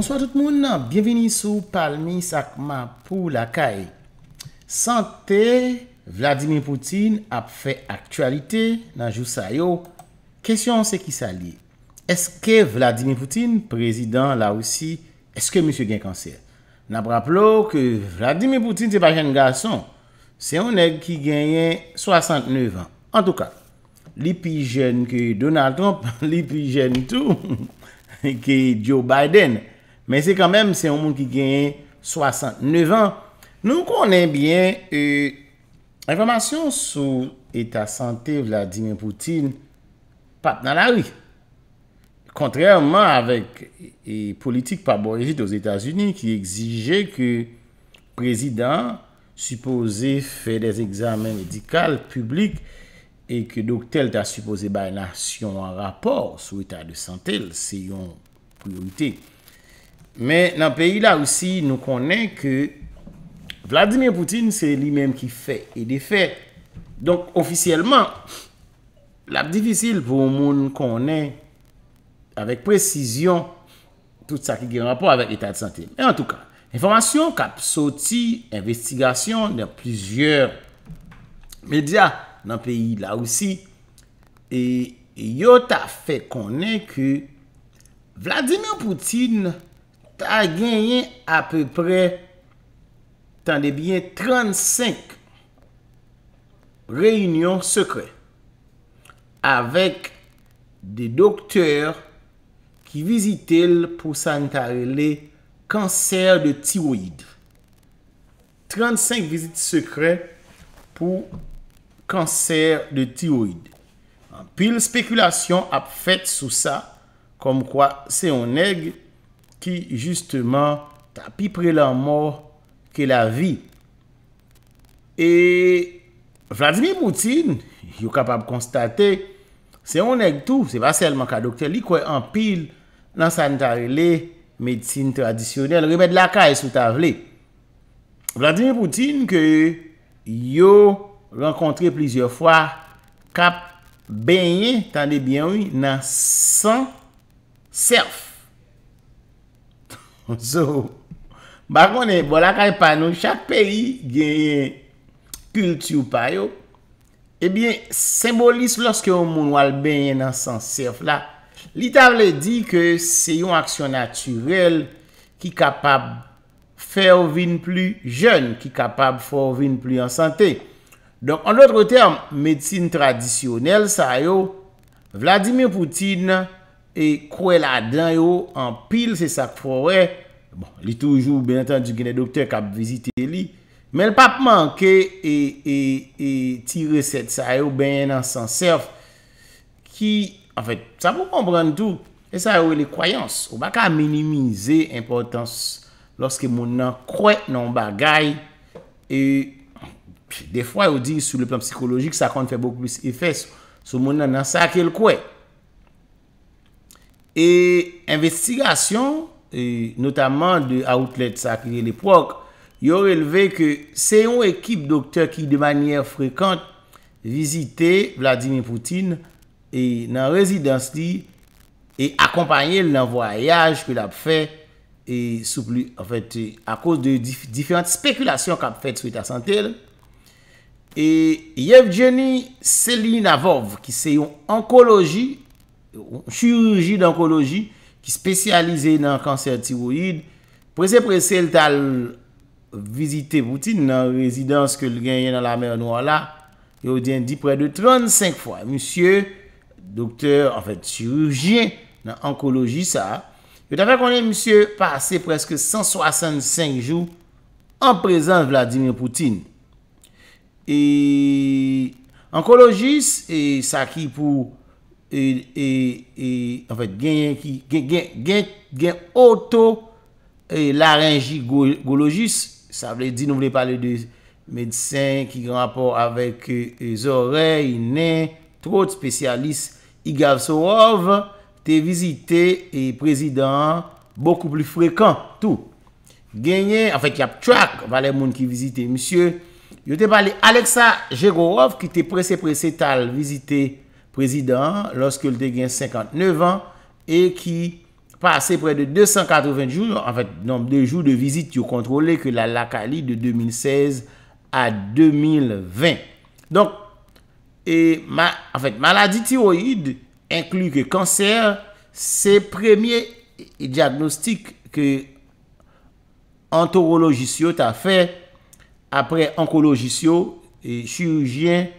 Bonsoit tout moun nan, bienveni sou Palmi Sakma pou la kae. Santè, Vladimir Poutine ap fè aktualite nan jou sa yo. Kèsyon se ki sa li. Eske Vladimir Poutine, prezident la osi, eske monsie gen kanser? Nan praplo ke Vladimir Poutine te pa gen gason. Se yon neg ki genyen 69 an. An tou ka, li pi jen ke Donald Trump, li pi jen tou, ki Joe Biden. men se kan men, se yon moun ki gen 69 an. Nou konen bien, e, informasyon sou etat sante Vladimir Poutine pat nan ari. Kontrèrman avèk e politik pa borjit ouz Etas-Unis ki egzije ke prezident supose fè des examen medikal publik e ke doktel ta supose baynasyon an rapor sou etat de sante se yon prioritek. Men nan peyi la ou si nou konen ke Vladimir Poutin se li menm ki fe. E de fe, donk ofisyeleman, lap difisil pou moun konen avek presizyon tout sa ki gen rapor avek etat sante. En tout ka, informasyon kap soti, investigasyon nan plizyeur media nan peyi la ou si, e yo ta fe konen ke Vladimir Poutin... a genyen a peu pre tan de bien 35 reyunyon sekre avèk de doktèr ki vizitèl pou sanitar lè kansèr de tiroïd. 35 vizit sekre pou kansèr de tiroïd. Pile spekulasyon ap fèt sou sa, kom kwa se on neg Ki, justeman, ta pi pre lan mor ke la vi. E Vladimir Poutine, yo kapab konstate, se on ek tou, se va selman ka doktor, li kwe an pil nan sanitarile, medsine tradisyonel, remèd laka e sou ta vle. Vladimir Poutine, ke yo renkontre plizye fwa, kap benye, tan de bianwi, nan san serf. Bonso, bagonè, bon la kay panou, chak peyi genye kulti ou payo, ebyen, sembolis, loske yo moun wal benye nan san sef la, li table di ke se yon aksyon naturel ki kapab fè ou vin pli jen, ki kapab fò ou vin pli an sante. Donk, an notre term, medsine tradisyonel sa yo, Vladimir Poutine, E kwe la dan yo an pil se sak fwo wè. Bon, li toujou benetan di genè doktè kap vizite li. Men pap manke e, e, e tire set sa yo ben nan san serv. Ki, an fèt, sa pou konprenn tou. E sa yo e le kwayans. Ou baka minimize impotans. Lorske moun nan kwe nan bagay. E, de fwa ou di sou le plan psikologik, sa kon fè bok plus efè. Sou moun nan nan sak el kwe. E investigasyon, e notaman de outlet sa akile l'eprok, yo releve ke se yon ekip doktor ki de manye frekant vizite Vladimir Poutine e nan rezidans li e akompanyel nan voyaj ke la pou fe e a kouz de diferent spekulasyon ka pou fe sou etasantel. E Yevgeny Selinavov ki se yon onkologi chirurji d'onkologi ki spesyalize nan kanser tibouid prese prese l tal vizite poutine nan rezidans ke l genye nan la mer noua la yo diyan di pre de 35 fwa monsye doktor en fèt chirurji nan onkologi sa pe ta fè konye monsye pase preske 165 jou an prezant Vladimir Poutine e onkologis e sa ki pou E, e, e, gen yon ki gen oto laryngi gologis sa vle di nou vle pale de medsen ki granpo avek zorey nen, tro de spesyalis i gav so ov te vizite prezident bokou pli frekant gen yon, an fek yon valen moun ki vizite yon te pale Alexa Jerov ki te prese prese tal vizite Président, lòske lte gen 59 an, e ki pase pre de 280 jou, an fèt, nòmbe de jou de vizit, yo kontrole ke la lakali de 2016 a 2020. Donk, e, an fèt, maladi tiroïd, inklu ke kanser, se premye diagnostik ke anthorologisyo ta fè, apre ankologisyo, e chirugyen,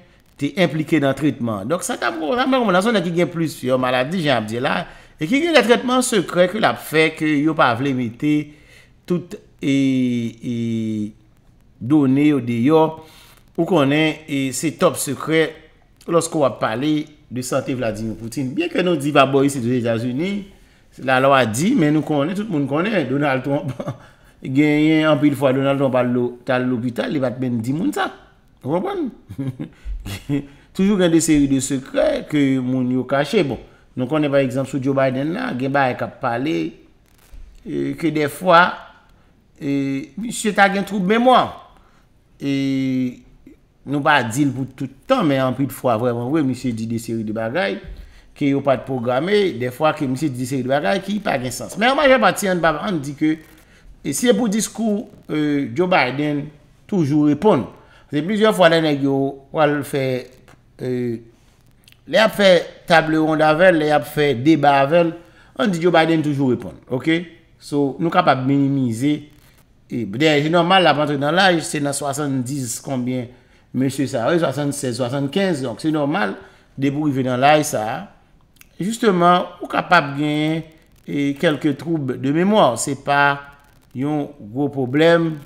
implikè nan tritman. Donk sa ta prou, nan ki gen plus yon maladi, gen ap di la, e ki gen de tritman sekre ki la fek yo pa vlemitè tout e, e donè yo de yo ou konè e, se top sekre losko wap pale de sante Vladimir Poutine. Bien ke nou di va bo yisi do Etyazouni, la lo a di, men nou konè, tout moun konè, Donald Trump genye an pi l fwa Donald Trump al l'hokita, li va te ben di moun sa. Toujou gen de seri de sekre Ke moun yo kache Nou konen par exemple sou Joe Biden nan Gen ba ek ap pale Ke defwa Monsie ta gen troub memwa Nou ba dil pou toutan Men anpil fwa Monsie di de seri de bagay Ke yo pat programe Defwa ke monsie di de seri de bagay Ki pa gen sens Men anpil fwa Si e pou diskou Joe Biden toujou repon Se pizyon fwa dene yo, wale fè, e, lè ap fè table ronde avel, lè ap fè deba avel, an di Joe Biden toujou repon. Ok? So nou kapap minimize. E, Dè, jè e, normal la pantre nan la, jè sè nan 70, konbyen, mèche sa, 76, 75, donc jè normal debou kive nan la, jè sa. Justement, ou kapap genye kelke troub de mèmoire. Se pa yon gro probleme.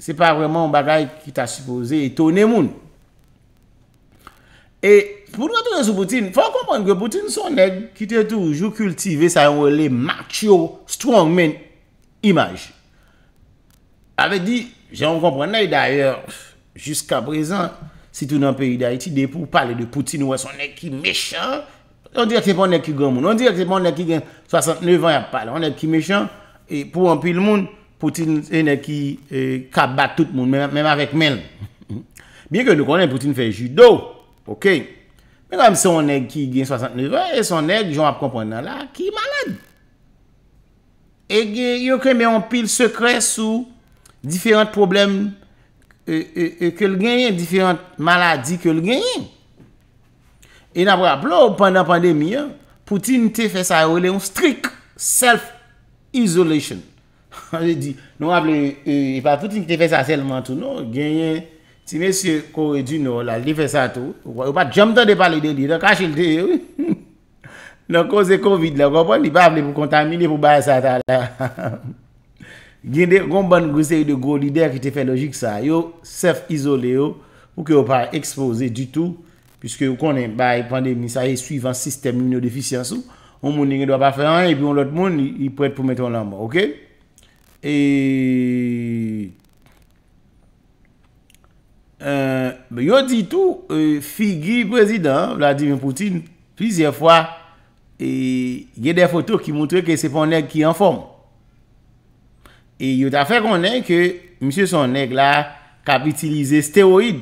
Se pa vreman bagay ki ta supose etone moun. E pou nou a tou yon sou Poutine, fwa an komprennen ki Poutine son net ki te toujou kultive sa yon wole macho, strongman imaj. Ave di, jen an komprennen yon d'ayor jusqu'a prezant si tou nan peyi d'Aiti, de pou pale de Poutine wè son net ki mechan. On di ak se pon net ki gomoun. On di ak se pon net ki gen 69 an ap pale. On net ki mechan e pou ampil moun Poutin ene ki kabat euh, tout moun, menm avèk menm. Bien ke nou konen, Poutin fè judo, ok. Menm son ene ki gen 69 ans, son ene, joun ap kompon nan la, ki malade. E gen, yon ke menm pil sekre sou diferent problem ke l genyen, diferent maladi ke l genyen. E nan braplo, pandan pandemi, Poutin te fè sa ou, pou lè yon strik self-isolation. Nou avle, e pa touti ki te fe sa selman tou, nou genye, ti mesye kore di nou la, li fe sa tou, ou pa jom ton de pali de li, la kache li te yo, nou kose covid la, ou pa li pa avle pou kontamine pou baye sa ta la. Genye, kon ban gouse yu de go lider ki te fe logik sa, yo, sef izole yo, ou ki yo pa expose du tou, pwiske yo konen baye pandemi sa, yu suivan sistem lino defisyansou, ou mouni genye dwa pa fe an, e pi yon lot mouni, yi pou et pou mette yon lambo, ok? E, euh, yo di tou e, figi prezident Vladimir Poutin plizye fwa gen de fotou ki moutre ke se pon neg ki yon form e yo tafer konnen ke msye son neg la kap itilize steroid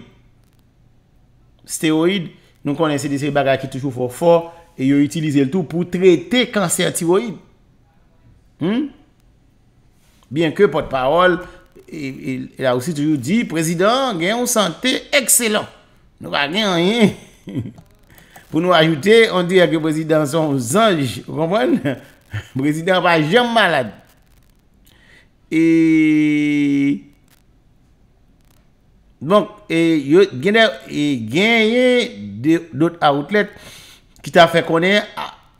steroid nou konnen se de se baga ki tou chou fok fok e yo itilize l tou pou trete kanser tiroid hmm Bien ke pot parol, el a ou si toujou di, Prezident, gen yon sante ekselon. Nou va gen yon yon. Pou nou ajoute, on di a ge prezident son zanj, Prezident va jen malad. Bon, gen yon, gen yon, de dot aoutlet, ki ta fè konen,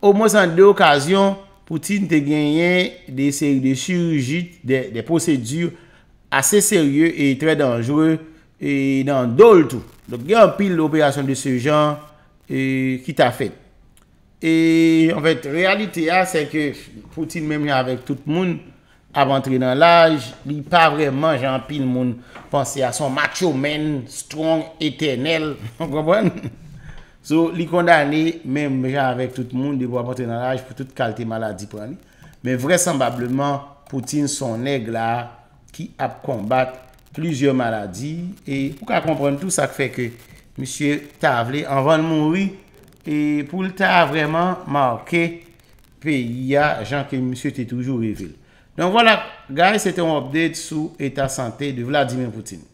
ou monsan de okasyon, Poutin te genyen de seri de surjit, de posedur ase seryeu e tre dangereu e nan do l tou. Dok gen yon pil l operasyon de se jan ki ta fe. E en fet, realite a, se ke Poutin menmye avek tout moun avan tre nan laj, li pa vreman gen yon pil moun panse a son macho men, strong, etenel, an komwen? So, li kondane, mèm mèjè avèk tout moun, debo apote nan laj pou tout kalte maladi prane. Mèm vresambableman, Poutine son neg la ki ap konbate plizye maladi. Et pou ka komprane tout, sa k fè ke M. Tavlé anvan moun ri. Et pou l'ta avèman, marke, pe y a jan ke M. te toujou revil. Don wala, guys, se te wopde sou Eta Santè de Vladimir Poutine.